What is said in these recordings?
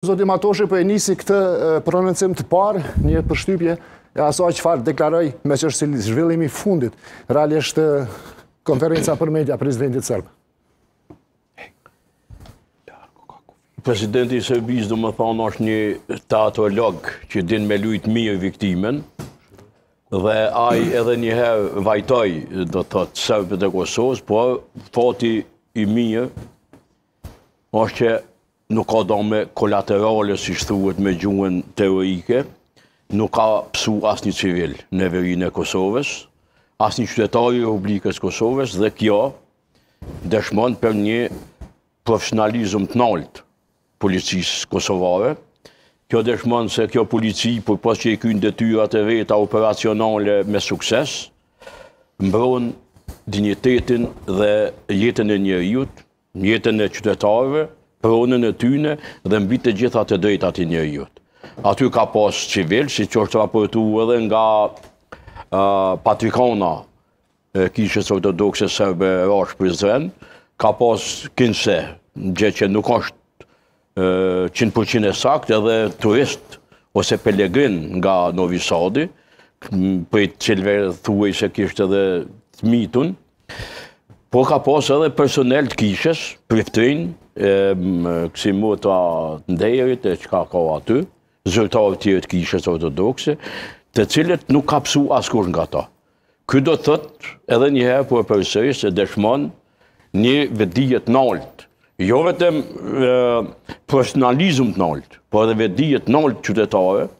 Zoti Matoshe për po e nisi këtë prononcim të parë, një përshtypje, e aso a farë deklaroj me që është zhvillimi fundit, rrali është konferenca për media prezidentit sërbë. Presidenti Sërbis dhe më thonë është një teatolog që din me lujtë mirë viktimen dhe aj edhe njëherë vajtoj dhe të të sërbët e Kosovës, por fati i mirë është që nuk ka dame kolaterale, si shthuhet me gjuhën teorike, nuk ka pësu asë një civil në verin e Kosovës, asë një qytetari Republikës Kosovës, dhe kjo dëshmon për një profesionalizm të naltë policisë kosovare. Kjo dëshmon se kjo polici, për pas që i kynë detyrat e veta operacionale me sukses, mbron dignitetin dhe jetën e njerëjut, jetën e qytetarëve, pronën e tyne dhe mbi të gjitha të drejtë ati një jutë. Aty ka pas civil, si që është raportu edhe nga Patrikona, e kishës ortodoxe sërbe rashë për zrenë, ka pas kinëse, në gjë që nuk është 100% e sakt, edhe turist ose pelegrin nga Novi Sadi, për i cilve thuaj se kishtë edhe të mitun, Po ka pas edhe personel të kishës, priftin, kësi mu të ndejërit e që ka aty, zërtarë tjere të kishës ortodoxe, të cilët nuk ka pësu askur nga ta. Ky do thët edhe njëherë për po përësëri se dëshmon një vedijet nalt, jo vetëm personalizm të nalt, por edhe vedijet nalt qytetare,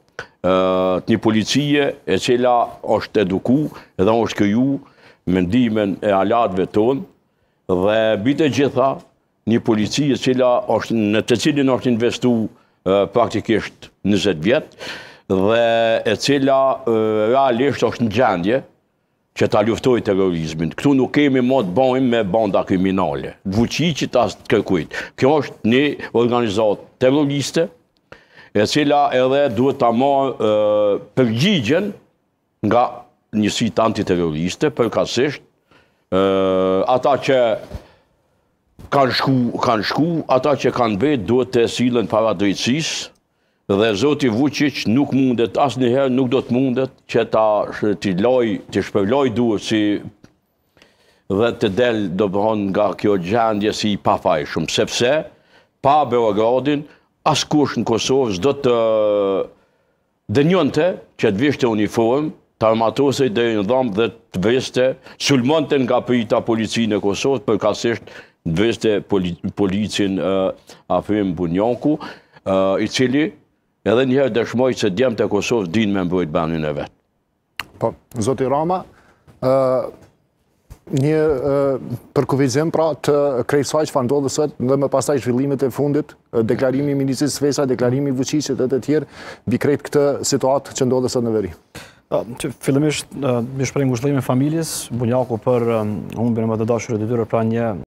një policie e cila është eduku edhe është këju mendimin e alatëve tonë dhe bitë gjitha një policie cila është në të cilin është investu praktikisht 20 vjetë dhe e cila realisht është në gjendje që ta luftoj terrorizmin. Këtu nuk kemi më të bëjmë me banda kriminale. Vuqi që ta së të kërkujt. Kjo është një organizat terroriste e cila edhe duhet ta marë përgjigjen nga njësit antiterroriste, përkasisht, ata që kanë shku, kanë ata që kanë betë duhet të esilën para drejtsis, dhe Zoti Vucic nuk mundet, asë njëherë nuk do të mundet, që ta të loj, të shpërloj duhet si dhe të del do nga kjo gjendje si i pafaj sepse pa Beogradin, asë kush në Kosovës do të dënjonte që të vishte uniformë, të armatosit dhe në dhamë dhe të veste, sulmën nga pëjta policinë e Kosovës, për kasisht të veste policinë a Bunjanku, i cili edhe njëherë dëshmoj që djemë të Kosovë dinë me mbojtë banin e vetë. Po, Zoti Rama, një përkuvizim pra të krejtë saj që fa ndodhë dhe sëtë dhe më pasaj shvillimet e fundit, deklarimi i Ministrisë Svesa, deklarimi i Vëqisit dhe të tjerë, vi krejtë këtë situatë që ndodhë dhe në veri. Filëmisht, mi shprej ngushtëlejme familjes, bunjaku për unë e më të dashurë të dyre pra një